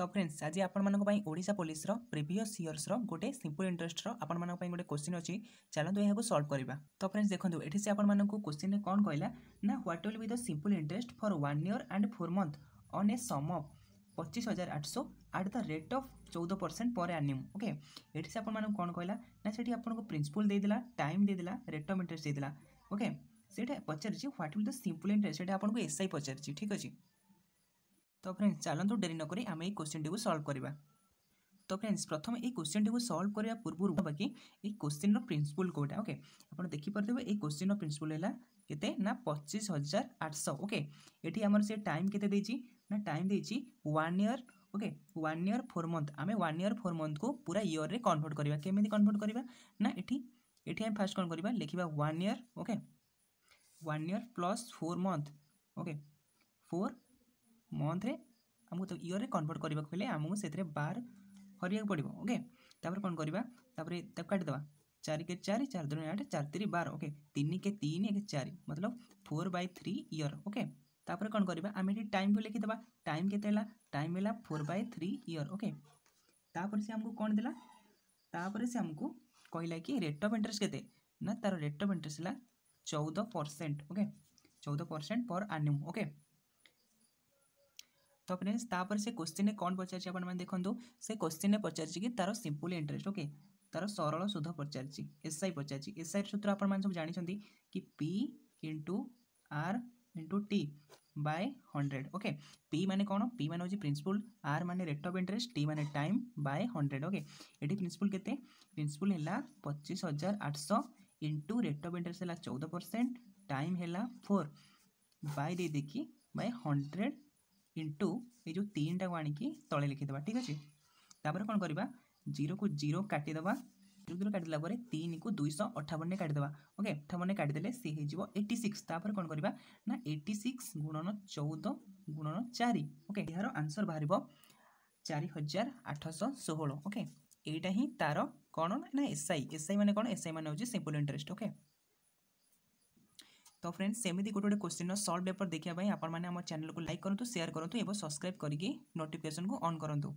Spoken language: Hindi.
তো ফ୍ରେଣ୍ଡସ୍ ଆଜି ଆପଣମାନଙ୍କ ପାଇଁ ଓଡ଼ିଶା ପୋଲିସର ପ୍ରିଭିୟସ୍ ଇୟର୍ସର ଗୋଟେ ସିମ୍ପଲ୍ ଇଣ୍ଟରେଷ୍ଟର ଆପଣମାନଙ୍କ ପାଇଁ ଗୋଟେ କୋଶ୍ଚିନ୍ ଅଛି ଚାଲନ୍ତୁ ଏହାକୁ ସଲ୍ଭ କରିବା ତ ଫ୍ରେଣ୍ଡସ୍ ଦେଖନ୍ତୁ ଏଠି ସେ ଆପଣମାନଙ୍କୁ କୋଶ୍ଚିନ୍ରେ କ'ଣ କହିଲା ନା what will be the simple interest for one year and four month on a sum of ପଚିଶ ହଜାର ଆଠଶହ ଆଟ୍ ଦ ରେଟ୍ ଅଫ୍ ଚଉଦ ପରସେଣ୍ଟ ପରେ ଆନିୟମ୍ ଓକେ ଏଠି ସେ ଆପଣମାନଙ୍କୁ କ'ଣ କହିଲା ନା ସେଠି ଆପଣଙ୍କୁ ପ୍ରିନ୍ସିପୁଲ୍ ଦେଇଦେଲା ଟାଇମ୍ ଦେଇଦେଲା ରେଟ୍ ଅଫ୍ ଇଣ୍ଟରେଷ୍ଟ ଦେଇଦେଲା ଓକେ ସେଇଟା ପଚାରିଛି what will the simple interest ସେଇଟା ଆପଣଙ୍କୁ ଏସ୍ଆଇ ପଚାରିଛି ଠିକ୍ ଅଛି তো ফ্রেন্ডস ଚାଲନ୍ତୁ ଡେରି ନକରି ଆମେ ଏଇ କୋଶ୍ଚିନ୍ଟିକୁ ସଲ୍ଭ କରିବା ତ ଫ୍ରେଣ୍ଡସ୍ ପ୍ରଥମେ ଏଇ କୋଶ୍ଚିନ୍ଟିକୁ ସଲ୍ଭ କରିବା ପୂର୍ବରୁ ବାକି ଏଇ କୋଶ୍ଚିନ୍ର ପ୍ରିନ୍ସିପୁଲ୍ କେଉଁଟା ଓକେ ଆପଣ ଦେଖିପାରୁଥିବେ ଏଇ କୋଶ୍ଚିନ୍ର ପ୍ରିନ୍ସିପୁଲ୍ ହେଲା କେତେ ନା ପଚିଶ ହଜାର ଆଠଶହ ଓକେ ଏଠି ଆମର ସେ ଟାଇମ୍ କେତେ ଦେଇଛି ନା ଟାଇମ୍ ଦେଇଛି one year okay one year four month ଆମେ ୱାନ୍ ଇୟର୍ ଫୋର୍ ମନ୍ଥକୁ ପୁରା ଇୟର୍ରେ କନଭର୍ଟ କରିବା କେମିତି କନଭର୍ଟ କରିବା ନା ଏଠି ଏଠି ଆମେ ଫାର୍ଷ୍ଟ କ'ଣ କରିବା ଲେଖିବା one year okay one year plus four month okay four मन्थ्रे आमको तो इयर में कनभर्ट करने को आमको से बार हरिया पड़ो ओके कौन करवापर काटिद चार के चार चार दिन आठ चार तीन बार ओके तीन के तीन एक चार मतलब four by three year okay तापर कौन करवा टाइम को लिखिद टाइम के टाइम है four by three year okay तापर से आमको कौन देपर से आमको कहला कि रेट अफ इंटरेस्ट के तार रेट अफ इंटरेस्ट है चौदह परसेंट ओके चौदह परसेंट पर आनिम ओके तो फ्रेंड्स तापर से क्वेश्चन कौन पचार देखो से क्वेश्चन ने पचार कि तार सिंपल इंटरेस्ट ओके तार सरल सुध पचार S I Pachar S I सूत्र आप जानते कि P into R into T by hundred okay P माने कौन पी मैंने प्रिंसिपल आर मैंने रेट ऑफ इंटरेस्ट टी मैंने टाइम बाय हंड्रेड ओके ये प्रिंसिपल के प्रिंसिपल है पचीस हजार आठ सौ इंटू रेट अफ इंटरेस्ट है चौदह परसेंट टाइम है फोर बाय देखी बाय हंड्रेड ইন্টু এই ଯେଉଁ ତିନିଟାକୁ ଆଣିକି ତଳେ ଲେଖିଦେବା ଠିକ୍ ଅଛି ତାପରେ କ'ଣ କରିବା ଜିରୋକୁ ଜିରୋ କାଟିଦେବା ଜିରୋ ଜିରୋ କାଟିଦେଲା ପରେ ତିନିକୁ ଦୁଇଶହ ଅଠାବନରେ କାଟିଦେବା ଓକେ ଅଠାବନରେ କାଟିଦେଲେ ସେ ହେଇଯିବ ଏଇଟି ସିକ୍ସ ତାପରେ କ'ଣ କରିବା ନା ଏଇଟି ସିକ୍ସ ଗୁଣନ ଚଉଦ ଗୁଣନ ଚାରି ଓକେ ଏହାର ଆନ୍ସର ବାହାରିବ ଚାରି ହଜାର ଆଠଶହ ଷୋହଳ ଓକେ ଏଇଟା ହିଁ ତା'ର କ'ଣ ନା ଏସ୍ଆଇ ଏସ୍ଆଇ ମାନେ କ'ଣ ଏସ୍ଆଇ ମାନେ ହେଉଛି ସିମ୍ପଲ୍ ଇଣ୍ଟରେଷ୍ଟ ଓକେ तो फ्रेंड्स सेमती गोटे गोटे क्वेश्चन सर्ट पेपर देखा आपने आम चैनल को लाइक करूँ सेयार करूँ सब्सक्राइब करके नोटिकेसन को अन् करूँ तो।